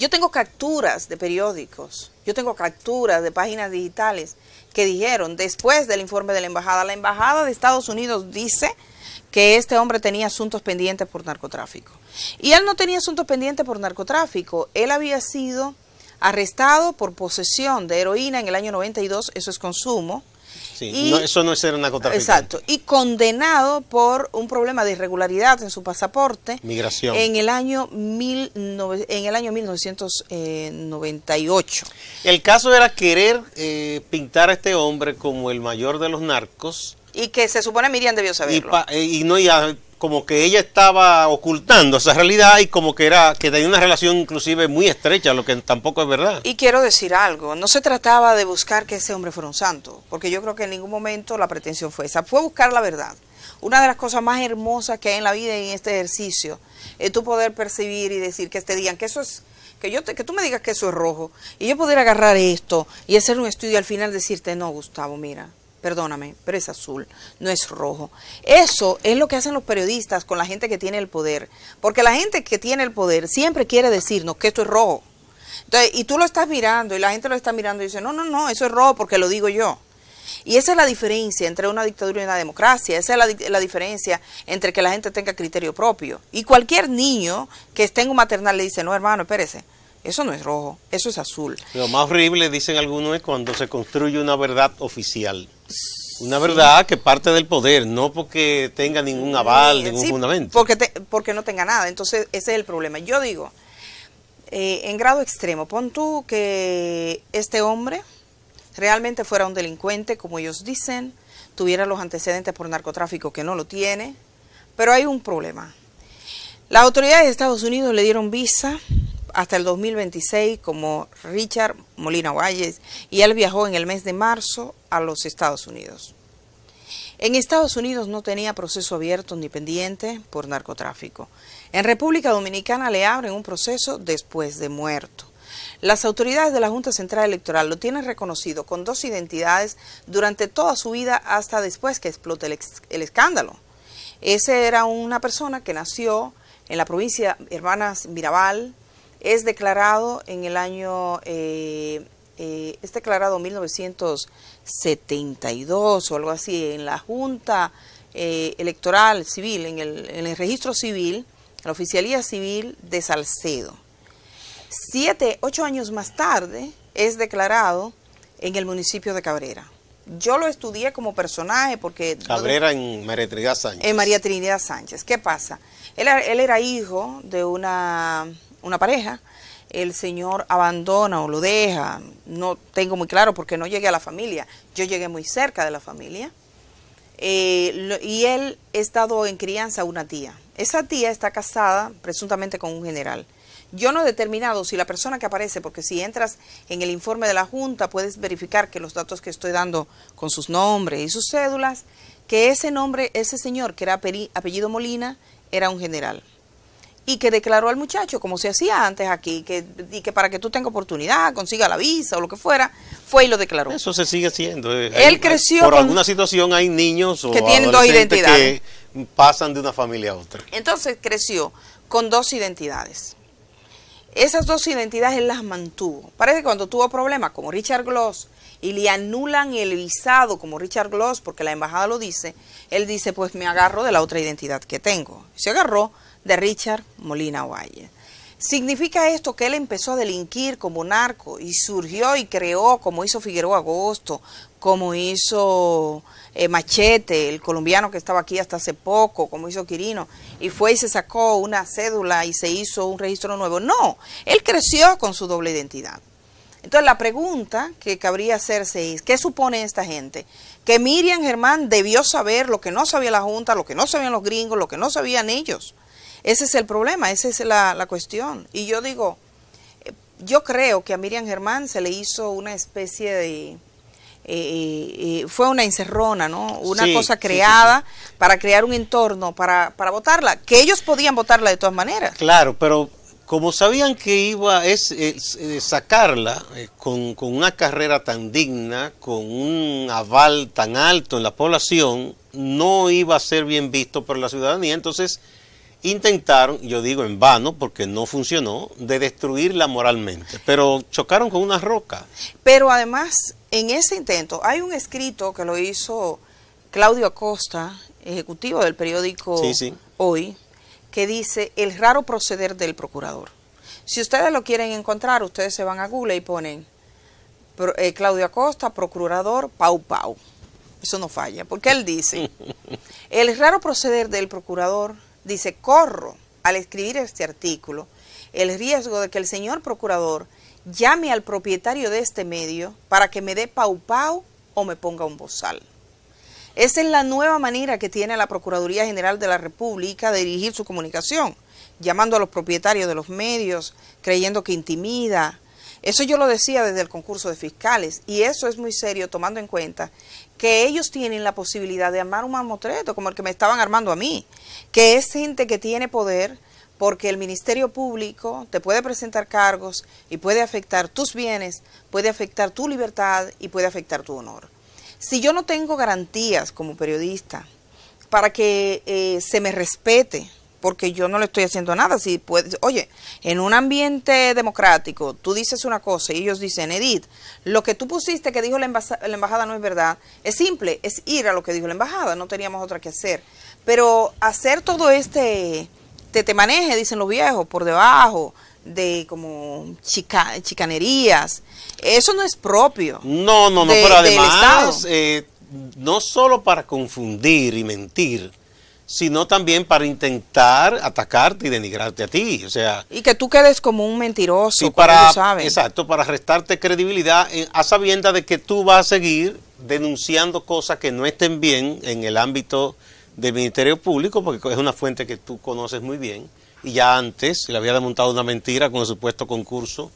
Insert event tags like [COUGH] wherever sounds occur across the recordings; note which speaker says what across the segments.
Speaker 1: Yo tengo capturas de periódicos, yo tengo capturas de páginas digitales que dijeron después del informe de la embajada, la embajada de Estados Unidos dice que este hombre tenía asuntos pendientes por narcotráfico. Y él no tenía asuntos pendientes por narcotráfico, él había sido arrestado por posesión de heroína en el año 92, eso es consumo.
Speaker 2: Sí, eso no es ser narcotraficante. Exacto,
Speaker 1: y condenado por un problema de irregularidad en su pasaporte.
Speaker 2: Migración. En
Speaker 1: el año, en el año 1998.
Speaker 2: Eh, el caso era querer eh, pintar a este hombre como el mayor de los narcos.
Speaker 1: Y que se supone Miriam debió saberlo.
Speaker 2: Eh, y, no, ya como que ella estaba ocultando esa realidad y como que era que tenía una relación inclusive muy estrecha, lo que tampoco es verdad.
Speaker 1: Y quiero decir algo, no se trataba de buscar que ese hombre fuera un santo, porque yo creo que en ningún momento la pretensión fue esa, fue buscar la verdad. Una de las cosas más hermosas que hay en la vida y en este ejercicio es tu poder percibir y decir que te este digan que eso es que yo que tú me digas que eso es rojo y yo poder agarrar esto y hacer un estudio y al final decirte no, Gustavo, mira, perdóname, pero es azul, no es rojo. Eso es lo que hacen los periodistas con la gente que tiene el poder, porque la gente que tiene el poder siempre quiere decirnos que esto es rojo. y tú lo estás mirando y la gente lo está mirando y dice, no, no, no, eso es rojo porque lo digo yo. Y esa es la diferencia entre una dictadura y una democracia, esa es la, la, diferencia entre que la gente tenga criterio propio. Y cualquier niño que esté en un maternal le dice, no hermano, espérese, eso no es rojo, eso es azul.
Speaker 2: Lo más horrible, dicen algunos, es cuando se construye una verdad oficial. Una verdad que parte del poder, no porque tenga ningún aval, ningún fundamento.
Speaker 1: Porque, porque no tenga nada. Entonces, ese es el problema. Yo digo, eh, en grado extremo, pon tú que este hombre realmente fuera un delincuente, como ellos dicen, tuviera los antecedentes por narcotráfico que no lo tiene, pero hay un problema. Las autoridades de Estados Unidos le dieron visa hasta el 2026 como Richard Molina Valles y él viajó en el mes de marzo a los Estados Unidos. En Estados Unidos no tenía proceso abierto ni pendiente por narcotráfico. En República Dominicana le abren un proceso después de muerto. Las autoridades de la Junta Central Electoral lo tienen reconocido con dos identidades durante toda su vida hasta después que explote el, escándalo. Ese era una persona que nació en la provincia Hermanas Mirabal, es declarado en el año, eh, eh, es declarado 1972 o algo así, en la Junta eh, Electoral Civil, en el, en el registro civil, la Oficialía Civil de Salcedo. Siete, ocho años más tarde es declarado en el municipio de Cabrera. Yo lo estudié como personaje porque... Cabrera
Speaker 2: en María Trinidad Sánchez.
Speaker 1: En María Trinidad Sánchez. ¿Qué pasa? él era hijo de una una pareja, el Señor abandona o lo deja, no tengo muy claro porque no llegué a la familia, yo llegué muy cerca de la familia, eh, y él ha estado en crianza una tía. Esa tía está casada presuntamente con un general. Yo no he determinado si la persona que aparece, porque si entras en el informe de la Junta puedes verificar que los datos que estoy dando con sus nombres y sus cédulas, que ese nombre, ese señor que era apellido Molina, era un general y que declaró al muchacho, como se hacía antes aquí, que, y que para que tú tengas oportunidad, consiga la visa o lo que fuera, fue y lo
Speaker 2: declaró. Eso se sigue haciendo. Eh. Él creció. Por alguna situación hay niños o que Que pasan de una familia a otra.
Speaker 1: Entonces creció con dos identidades. Esas dos identidades él las mantuvo. Parece que cuando tuvo problemas, como Richard Gloss, y le anulan el visado, como Richard Gloss, porque la embajada lo dice, él dice, pues me agarro de la otra identidad que tengo. Se agarró de Richard Molina Valle. ¿Significa esto que él empezó a delinquir como narco y surgió y creó, como hizo Figueroa Agosto, como hizo eh, Machete, el colombiano que estaba aquí hasta hace poco, como hizo Quirino, y fue y se sacó una cédula y se hizo un registro nuevo? No, él creció con su doble identidad. Entonces la pregunta que cabría hacerse es, ¿qué supone esta gente? Que Miriam Germán debió saber lo que no sabía la Junta, lo que no sabían los gringos, lo que no sabían ellos. Ese es el problema, esa es la, cuestión. Y yo digo, eh, yo creo que a Miriam Germán se le hizo una especie de... Eh, eh, fue una encerrona, ¿no? Una cosa creada para crear un entorno, para, votarla, que ellos podían votarla de
Speaker 2: todas maneras. Claro, pero como sabían que iba a sacarla con, una carrera tan digna, con un aval tan alto en la población, no iba a ser bien visto por la ciudadanía, entonces intentaron, yo digo en vano porque no funcionó, de destruirla moralmente, pero chocaron con una roca.
Speaker 1: Pero además, en ese intento, hay un escrito que lo hizo Claudio Acosta, ejecutivo del periódico Hoy, que dice el raro proceder del procurador. Si ustedes lo quieren encontrar, ustedes se van a Google y ponen eh, Claudio Acosta, procurador, Pau Pau. Eso no falla, porque él dice, [LAUGHS] el raro proceder del procurador dice, corro al escribir este artículo el riesgo de que el señor procurador llame al propietario de este medio para que me dé pau pau o me ponga un bozal. Esa es la nueva manera que tiene la Procuraduría General de la República de dirigir su comunicación, llamando a los propietarios de los medios, creyendo que intimida, eso yo lo decía desde el concurso de fiscales y eso es muy serio tomando en cuenta que ellos tienen la posibilidad de armar un mamotreto como el que me estaban armando a mí, que es gente que tiene poder porque el Ministerio Público te puede presentar cargos y puede afectar tus bienes, puede afectar tu libertad y puede afectar tu honor. Si yo no tengo garantías como periodista para que eh, se me respete porque yo no le estoy haciendo nada. Si puedes, oye, en un ambiente democrático, tú dices una cosa y ellos dicen, Edith, lo que tú pusiste que dijo la, embajada, no es verdad. Es simple, es ir a lo que dijo la embajada, no teníamos otra que hacer. Pero hacer todo este te, maneje, dicen los viejos, por debajo, de como chicanerías,
Speaker 2: eso no es propio. No, no, no, pero además, eh, no solo para confundir y mentir, sino también para intentar atacarte y denigrarte a ti, o sea... Y
Speaker 1: que tú quedes como un mentiroso, para,
Speaker 2: Exacto, para restarte credibilidad eh, a sabienda de que tú vas a seguir denunciando cosas que no estén bien en el ámbito del Ministerio Público, porque es una fuente que tú conoces muy bien, y ya antes le había desmontado una mentira con el supuesto concurso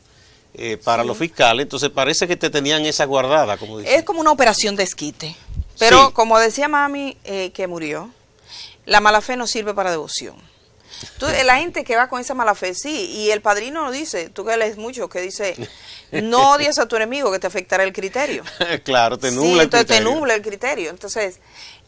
Speaker 2: eh, para los fiscales, entonces parece que te tenían esa guardada, como dicen.
Speaker 1: Es como una operación de esquite, pero como decía mami eh, que murió la mala fe no sirve para devoción. Tú, eh, la gente que va con esa mala fe, sí, y el padrino lo dice, tú que lees mucho, que dice, no [LAUGHS] odies a tu enemigo, que te afectará el criterio.
Speaker 2: [LAUGHS] claro, te nubla
Speaker 1: el criterio. Entonces,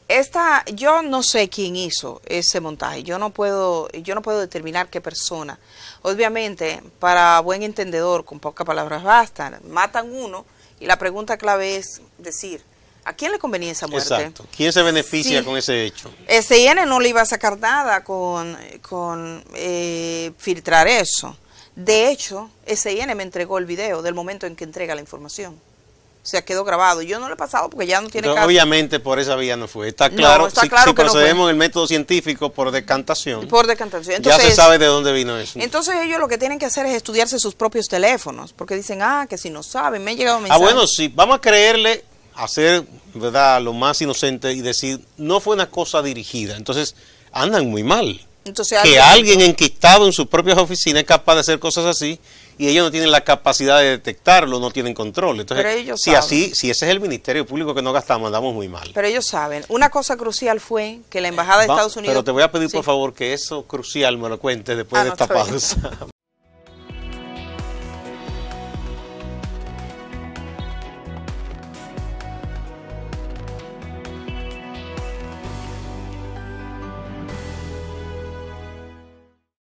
Speaker 1: esta, yo no sé quién hizo ese montaje, yo no puedo, yo no puedo determinar qué persona. Obviamente, para buen entendedor, con pocas palabras bastan. matan uno y la pregunta clave es decir, ¿A quién le convenía esa muerte? Exacto.
Speaker 2: ¿Quién se beneficia con ese hecho?
Speaker 1: SIN no le iba a sacar nada con,
Speaker 2: eh,
Speaker 1: filtrar eso. De hecho, SIN me entregó el video del momento en que entrega la información. O sea, quedó grabado. Yo no lo he pasado porque ya no tiene caso. Obviamente
Speaker 2: por esa vía no fue. Está claro, no, está si, procedemos en el método científico por decantación.
Speaker 1: Por decantación. ya se sabe
Speaker 2: de dónde vino eso.
Speaker 1: Entonces ellos lo que tienen que hacer es estudiarse sus propios teléfonos. Porque dicen, ah, que si no saben, me han llegado mensajes. Ah, bueno,
Speaker 2: sí. Vamos a creerle hacer ¿verdad? lo más inocente y decir, no fue una cosa dirigida. Entonces, andan muy mal.
Speaker 1: Entonces, que alguien
Speaker 2: enquistado en sus propias oficinas es capaz de hacer cosas así y ellos no tienen la capacidad de detectarlo, no tienen control. Entonces, si así, si ese es el Ministerio Público que no gastamos, andamos muy mal.
Speaker 1: Pero ellos saben. Una cosa crucial fue que la Embajada de Estados Unidos... Pero te voy
Speaker 2: a pedir, por favor, que eso crucial me lo cuentes después ah, de esta pausa. [LAUGHS]